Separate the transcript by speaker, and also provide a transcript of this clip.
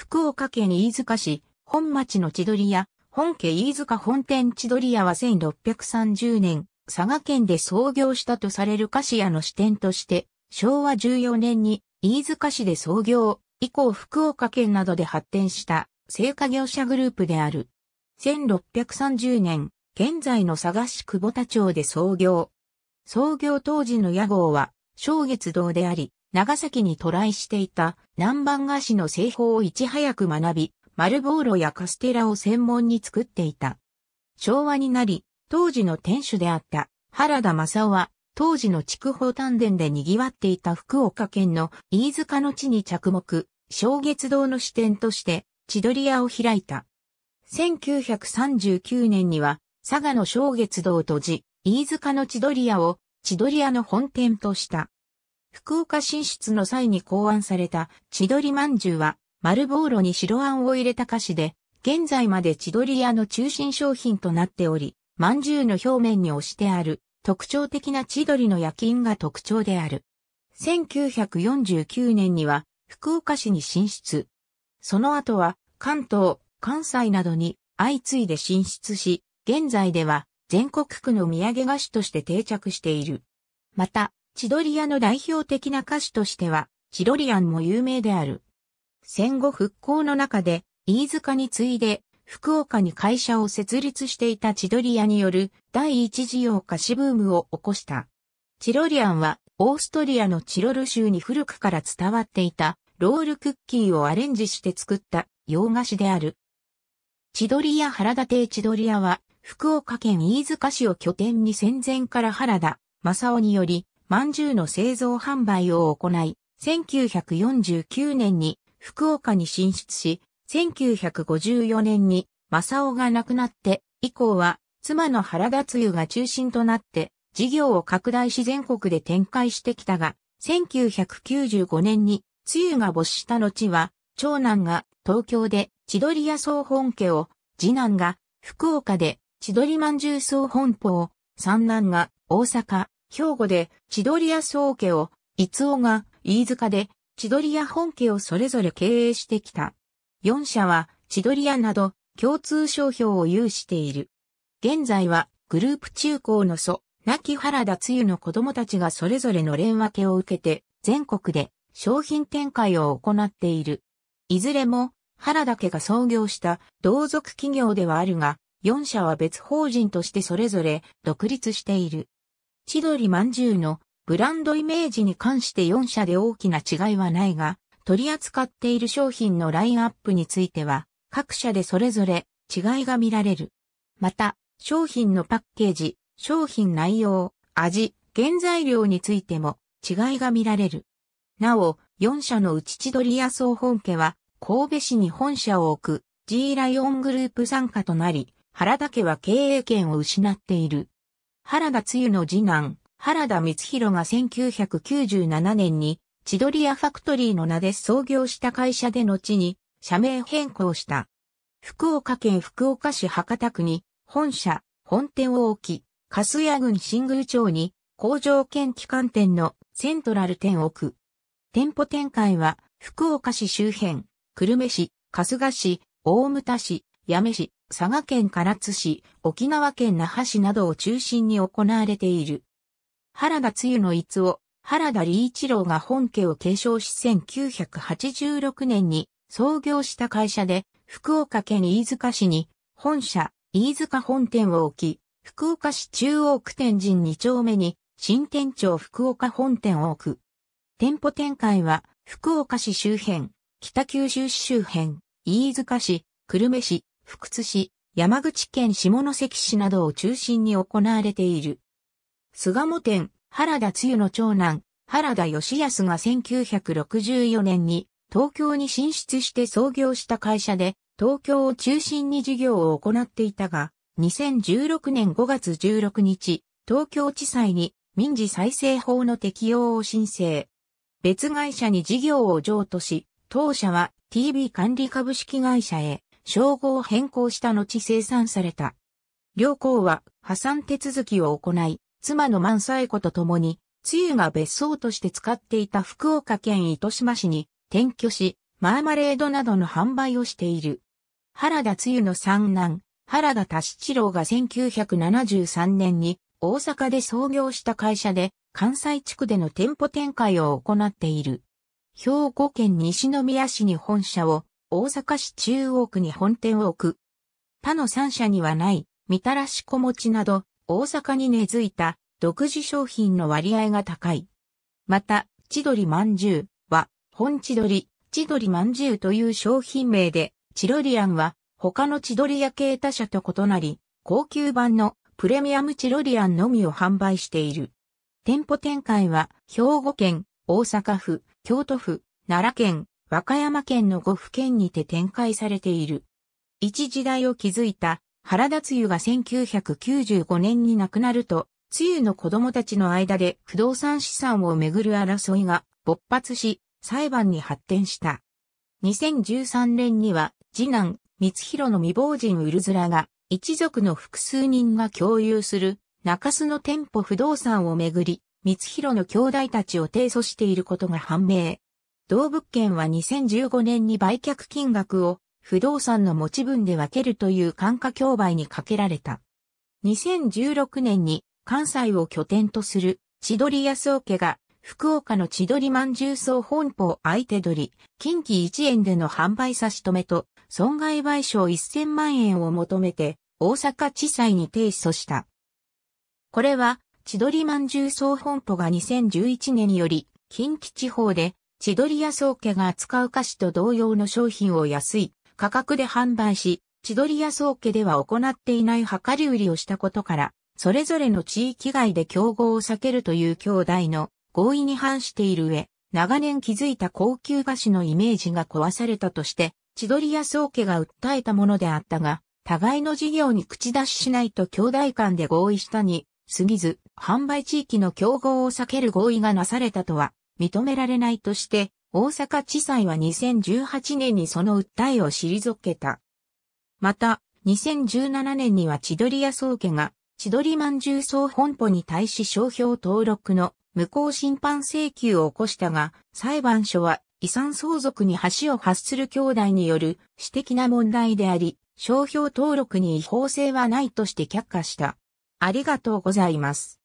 Speaker 1: 福岡県飯塚市、本町の千鳥屋、本家飯塚本店千鳥屋は1630年、佐賀県で創業したとされる菓子屋の支店として、昭和14年に飯塚市で創業、以降福岡県などで発展した製菓業者グループである。1630年、現在の佐賀市久保田町で創業。創業当時の屋号は、正月堂であり、長崎に渡来していた南蛮菓子の製法をいち早く学び、丸ボーロやカステラを専門に作っていた。昭和になり、当時の店主であった原田正夫は、当時の筑豊丹田で賑わっていた福岡県の飯塚の地に着目、小月堂の支店として千鳥屋を開いた。1939年には、佐賀の小月堂とじ、飯塚の千鳥屋を千鳥屋の本店とした。福岡進出の際に考案された千鳥まんじゅうは丸ボーロに白あんを入れた菓子で、現在まで千鳥屋の中心商品となっており、まんじゅうの表面に押してある特徴的な千鳥の夜勤が特徴である。1949年には福岡市に進出。その後は関東、関西などに相次いで進出し、現在では全国区の土産菓子として定着している。また、チドリアの代表的な歌手としては、チドリアンも有名である。戦後復興の中で、飯塚に次いで、福岡に会社を設立していたチドリアによる第一次洋菓子ブームを起こした。チロリアンはオーストリアのチロル州に古くから伝わっていたロールクッキーをアレンジして作った洋菓子である。チドリア原田亭チドリアは福岡県飯塚市を拠点に戦前から原田正夫により饅頭の製造販売を行い、1949年に福岡に進出し、1954年に正雄が亡くなって以降は妻の原田ゆが中心となって事業を拡大し全国で展開してきたが、1995年にゆが没した後は、長男が東京で千鳥屋総本家を、次男が福岡で千鳥饅頭総本舗を、三男が大阪、兵庫で千鳥屋宗家を、伊尾が飯塚で千鳥屋本家をそれぞれ経営してきた。4社は千鳥屋など共通商標を有している。現在はグループ中高の祖、亡き原田つゆの子供たちがそれぞれの連分けを受けて全国で商品展開を行っている。いずれも原田家が創業した同族企業ではあるが、4社は別法人としてそれぞれ独立している。千鳥ゅうのブランドイメージに関して4社で大きな違いはないが、取り扱っている商品のラインアップについては、各社でそれぞれ違いが見られる。また、商品のパッケージ、商品内容、味、原材料についても違いが見られる。なお、4社のうち千鳥屋総本家は、神戸市に本社を置く G ライオングループ参加となり、原田家は経営権を失っている。原田露の次男、原田光弘が1997年に、千鳥屋ファクトリーの名で創業した会社で後に、社名変更した。福岡県福岡市博多区に、本社、本店を置き、粕谷郡新宮町に、工場兼機関店のセントラル店を置く。店舗展開は、福岡市周辺、久留米市、春日市、大牟田市、八女市、佐賀県唐津市、沖縄県那覇市などを中心に行われている。原田露の逸を、原田理一郎が本家を継承し1986年に創業した会社で、福岡県飯塚市に本社、飯塚本店を置き、福岡市中央区天神2丁目に新店長福岡本店を置く。店舗展開は福岡市周辺、北九州市周辺、飯塚市、久留米市、福津市、山口県下関市などを中心に行われている。菅本店、原田露の長男、原田義康が1964年に東京に進出して創業した会社で、東京を中心に事業を行っていたが、2016年5月16日、東京地裁に民事再生法の適用を申請。別会社に事業を譲渡し、当社は TV 管理株式会社へ称号を変更した後生産された。両校は破産手続きを行い、妻の万歳子と共に、つゆが別荘として使っていた福岡県糸島市に転居し、マーマレードなどの販売をしている。原田つゆの三男、原田多七郎が1973年に大阪で創業した会社で関西地区での店舗展開を行っている。兵庫県西宮市に本社を大阪市中央区に本店を置く。他の3社にはない、みたらし小餅など、大阪に根付いた独自商品の割合が高い。また、千鳥まんじゅうは、本千鳥、千鳥まんじゅうという商品名で、チロリアンは他の千鳥屋系他社と異なり、高級版のプレミアムチロリアンのみを販売している。店舗展開は、兵庫県、大阪府、京都府、奈良県、和歌山県の五府県にて展開されている。一時代を築いた原田梅雨が1995年に亡くなると、梅雨の子供たちの間で不動産資産をめぐる争いが勃発し、裁判に発展した。2013年には、次男、光弘の未亡人ウルズラが、一族の複数人が共有する、中洲の店舗不動産をめぐり、光弘の兄弟たちを提訴していることが判明。同物件は2015年に売却金額を不動産の持ち分で分けるという感化競売にかけられた。2016年に関西を拠点とする千鳥安岡が福岡の千鳥万重層本舗相手取り、近畿1円での販売差し止めと損害賠償1000万円を求めて大阪地裁に提訴した。これは千鳥万重層本舗が2011年より近畿地方で千鳥屋宗家が扱う菓子と同様の商品を安い価格で販売し、千鳥屋宗家では行っていない量り売りをしたことから、それぞれの地域外で競合を避けるという兄弟の合意に反している上、長年築いた高級菓子のイメージが壊されたとして、千鳥屋宗家が訴えたものであったが、互いの事業に口出ししないと兄弟間で合意したに、過ぎず、販売地域の競合を避ける合意がなされたとは、認められないとして、大阪地裁は2018年にその訴えを退けた。また、2017年には千鳥屋宗家が、千鳥万獣総本舗に対し商標登録の無効審判請求を起こしたが、裁判所は遺産相続に橋を発する兄弟による私的な問題であり、商標登録に違法性はないとして却下した。ありがとうございます。